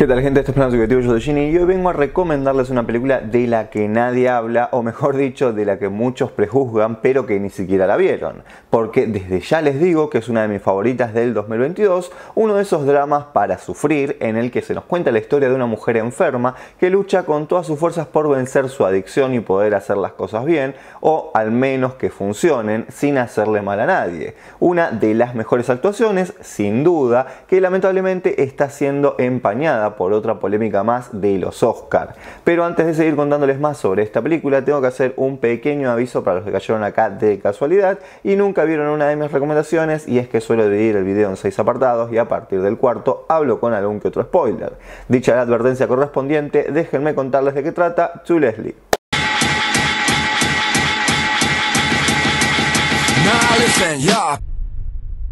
¿Qué tal gente? Esto es Plan Subjetivo, yo soy Gini y hoy vengo a recomendarles una película de la que nadie habla, o mejor dicho, de la que muchos prejuzgan, pero que ni siquiera la vieron. Porque desde ya les digo que es una de mis favoritas del 2022, uno de esos dramas para sufrir en el que se nos cuenta la historia de una mujer enferma que lucha con todas sus fuerzas por vencer su adicción y poder hacer las cosas bien, o al menos que funcionen sin hacerle mal a nadie. Una de las mejores actuaciones, sin duda, que lamentablemente está siendo empañada por otra polémica más de los Oscar. Pero antes de seguir contándoles más sobre esta película, tengo que hacer un pequeño aviso para los que cayeron acá de casualidad y nunca vieron una de mis recomendaciones y es que suelo dividir el video en seis apartados y a partir del cuarto hablo con algún que otro spoiler. Dicha la advertencia correspondiente, déjenme contarles de qué trata To Leslie.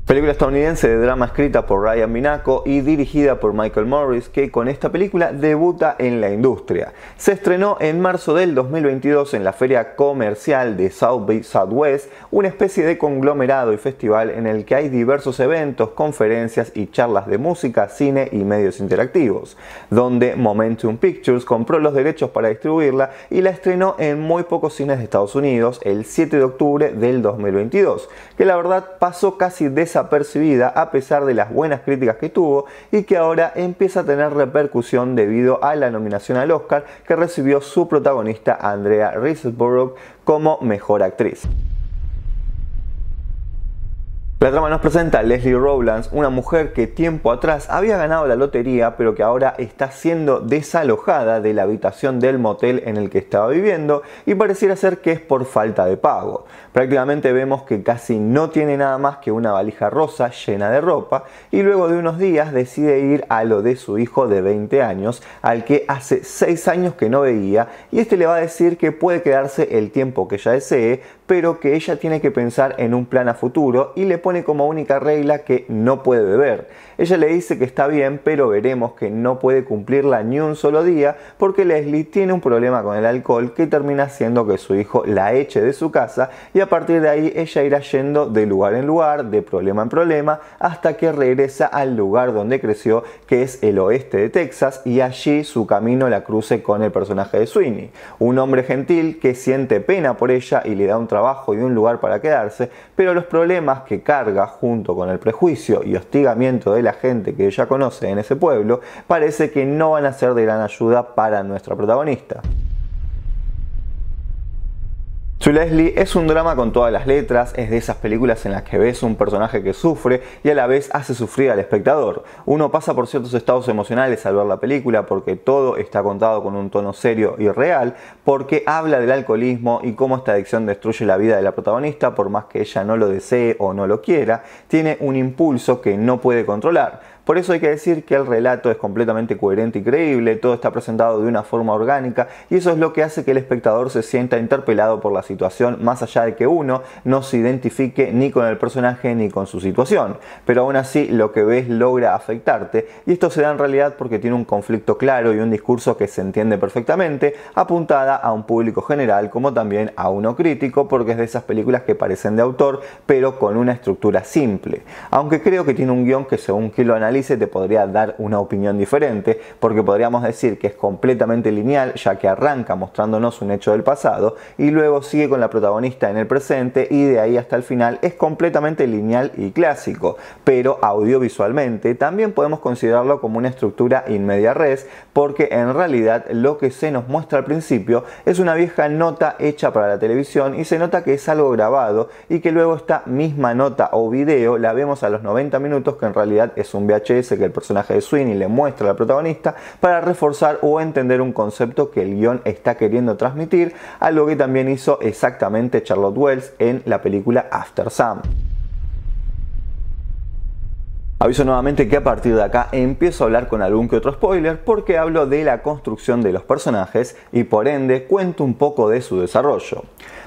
Película estadounidense de drama escrita por Ryan Minaco y dirigida por Michael Morris que con esta película debuta en la industria. Se estrenó en marzo del 2022 en la feria comercial de South Bay Southwest, una especie de conglomerado y festival en el que hay diversos eventos, conferencias y charlas de música, cine y medios interactivos, donde Momentum Pictures compró los derechos para distribuirla y la estrenó en muy pocos cines de Estados Unidos el 7 de octubre del 2022, que la verdad pasó casi desapercibida percibida a pesar de las buenas críticas que tuvo y que ahora empieza a tener repercusión debido a la nominación al Oscar que recibió su protagonista Andrea Riseborough como mejor actriz. La trama nos presenta a Leslie Rowlands, una mujer que tiempo atrás había ganado la lotería, pero que ahora está siendo desalojada de la habitación del motel en el que estaba viviendo y pareciera ser que es por falta de pago. Prácticamente vemos que casi no tiene nada más que una valija rosa llena de ropa y luego de unos días decide ir a lo de su hijo de 20 años, al que hace 6 años que no veía y este le va a decir que puede quedarse el tiempo que ella desee, pero que ella tiene que pensar en un plan a futuro y le pone como única regla que no puede beber. Ella le dice que está bien, pero veremos que no puede cumplirla ni un solo día porque Leslie tiene un problema con el alcohol que termina haciendo que su hijo la eche de su casa y a partir de ahí ella irá yendo de lugar en lugar, de problema en problema, hasta que regresa al lugar donde creció, que es el oeste de Texas, y allí su camino la cruce con el personaje de Sweeney, un hombre gentil que siente pena por ella y le da un trabajo y un lugar para quedarse, pero los problemas que carga junto con el prejuicio y hostigamiento de la gente que ella conoce en ese pueblo parece que no van a ser de gran ayuda para nuestra protagonista. Leslie es un drama con todas las letras, es de esas películas en las que ves un personaje que sufre y a la vez hace sufrir al espectador. Uno pasa por ciertos estados emocionales al ver la película porque todo está contado con un tono serio y real, porque habla del alcoholismo y cómo esta adicción destruye la vida de la protagonista por más que ella no lo desee o no lo quiera, tiene un impulso que no puede controlar por eso hay que decir que el relato es completamente coherente y creíble, todo está presentado de una forma orgánica y eso es lo que hace que el espectador se sienta interpelado por la situación, más allá de que uno no se identifique ni con el personaje ni con su situación. Pero aún así lo que ves logra afectarte y esto se da en realidad porque tiene un conflicto claro y un discurso que se entiende perfectamente, apuntada a un público general como también a uno crítico porque es de esas películas que parecen de autor pero con una estructura simple. Aunque creo que tiene un guión que según que lo analiza te podría dar una opinión diferente, porque podríamos decir que es completamente lineal, ya que arranca mostrándonos un hecho del pasado y luego sigue con la protagonista en el presente y de ahí hasta el final es completamente lineal y clásico, pero audiovisualmente también podemos considerarlo como una estructura media res, porque en realidad lo que se nos muestra al principio es una vieja nota hecha para la televisión y se nota que es algo grabado y que luego esta misma nota o video la vemos a los 90 minutos que en realidad es un viaje que el personaje de Sweeney le muestra a la protagonista para reforzar o entender un concepto que el guión está queriendo transmitir, algo que también hizo exactamente Charlotte Wells en la película After Sam. Aviso nuevamente que a partir de acá empiezo a hablar con algún que otro spoiler porque hablo de la construcción de los personajes y por ende cuento un poco de su desarrollo.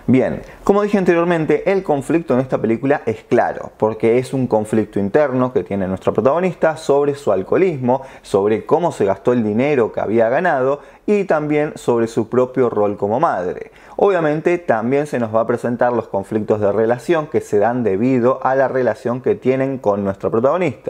Bien, como dije anteriormente, el conflicto en esta película es claro, porque es un conflicto interno que tiene nuestro protagonista sobre su alcoholismo, sobre cómo se gastó el dinero que había ganado y también sobre su propio rol como madre. Obviamente también se nos va a presentar los conflictos de relación que se dan debido a la relación que tienen con nuestro protagonista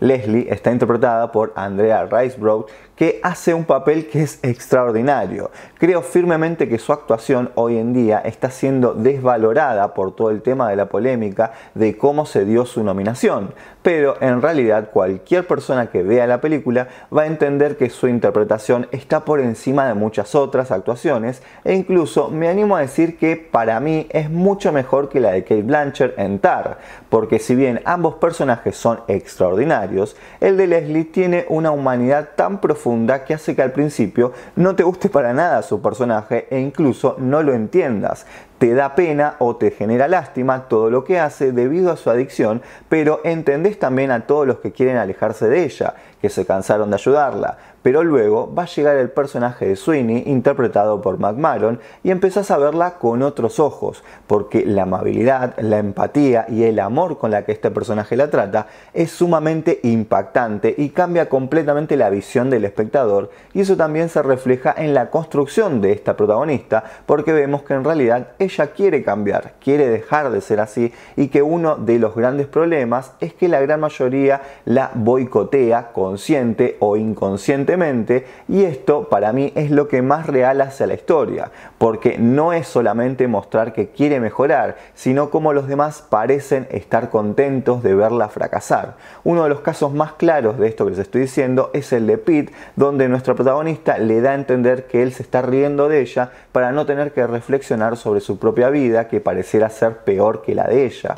Leslie está interpretada por Andrea Ricebrook, que hace un papel que es extraordinario. Creo firmemente que su actuación hoy en día está siendo desvalorada por todo el tema de la polémica de cómo se dio su nominación pero en realidad cualquier persona que vea la película va a entender que su interpretación está por encima de muchas otras actuaciones e incluso me animo a decir que para mí es mucho mejor que la de Kate Blanchard en Tar, porque si bien ambos personajes son extraordinarios, el de Leslie tiene una humanidad tan profunda que hace que al principio no te guste para nada su personaje e incluso no lo entiendas. Te da pena o te genera lástima todo lo que hace debido a su adicción, pero entendés también a todos los que quieren alejarse de ella que se cansaron de ayudarla. Pero luego va a llegar el personaje de Sweeney, interpretado por McMahon, y empezás a verla con otros ojos, porque la amabilidad, la empatía y el amor con la que este personaje la trata es sumamente impactante y cambia completamente la visión del espectador, y eso también se refleja en la construcción de esta protagonista, porque vemos que en realidad ella quiere cambiar, quiere dejar de ser así, y que uno de los grandes problemas es que la gran mayoría la boicotea con consciente o inconscientemente y esto para mí es lo que más real hace a la historia, porque no es solamente mostrar que quiere mejorar, sino cómo los demás parecen estar contentos de verla fracasar. Uno de los casos más claros de esto que les estoy diciendo es el de Pete, donde nuestro protagonista le da a entender que él se está riendo de ella para no tener que reflexionar sobre su propia vida que pareciera ser peor que la de ella.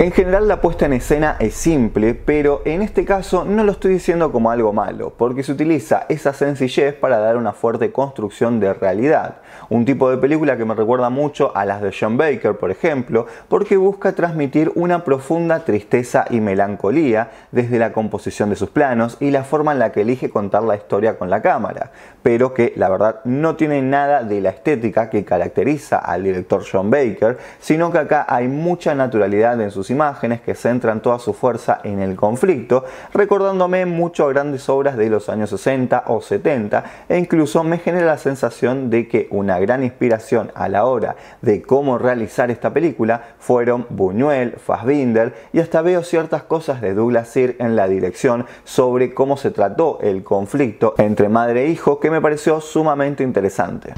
En general la puesta en escena es simple, pero en este caso no lo estoy diciendo como algo malo, porque se utiliza esa sencillez para dar una fuerte construcción de realidad. Un tipo de película que me recuerda mucho a las de John Baker, por ejemplo, porque busca transmitir una profunda tristeza y melancolía desde la composición de sus planos y la forma en la que elige contar la historia con la cámara, pero que la verdad no tiene nada de la estética que caracteriza al director John Baker, sino que acá hay mucha naturalidad en sus imágenes que centran toda su fuerza en el conflicto, recordándome mucho a grandes obras de los años 60 o 70 e incluso me genera la sensación de que una gran inspiración a la hora de cómo realizar esta película fueron Buñuel, Fassbinder y hasta veo ciertas cosas de Douglas Sir en la dirección sobre cómo se trató el conflicto entre madre e hijo que me pareció sumamente interesante.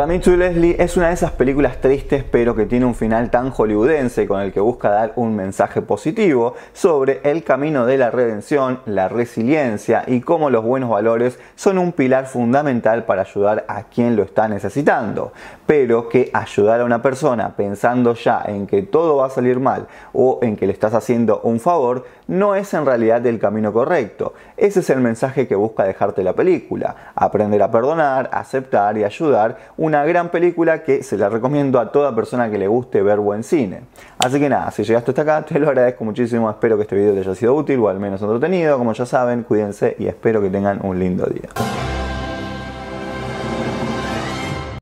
Para Leslie es una de esas películas tristes, pero que tiene un final tan hollywoodense con el que busca dar un mensaje positivo sobre el camino de la redención, la resiliencia y cómo los buenos valores son un pilar fundamental para ayudar a quien lo está necesitando. Pero que ayudar a una persona pensando ya en que todo va a salir mal o en que le estás haciendo un favor no es en realidad el camino correcto. Ese es el mensaje que busca dejarte la película. Aprender a perdonar, aceptar y ayudar una gran película que se la recomiendo a toda persona que le guste ver buen cine. Así que nada, si llegaste hasta acá, te lo agradezco muchísimo, espero que este video te haya sido útil o al menos entretenido, como ya saben, cuídense y espero que tengan un lindo día.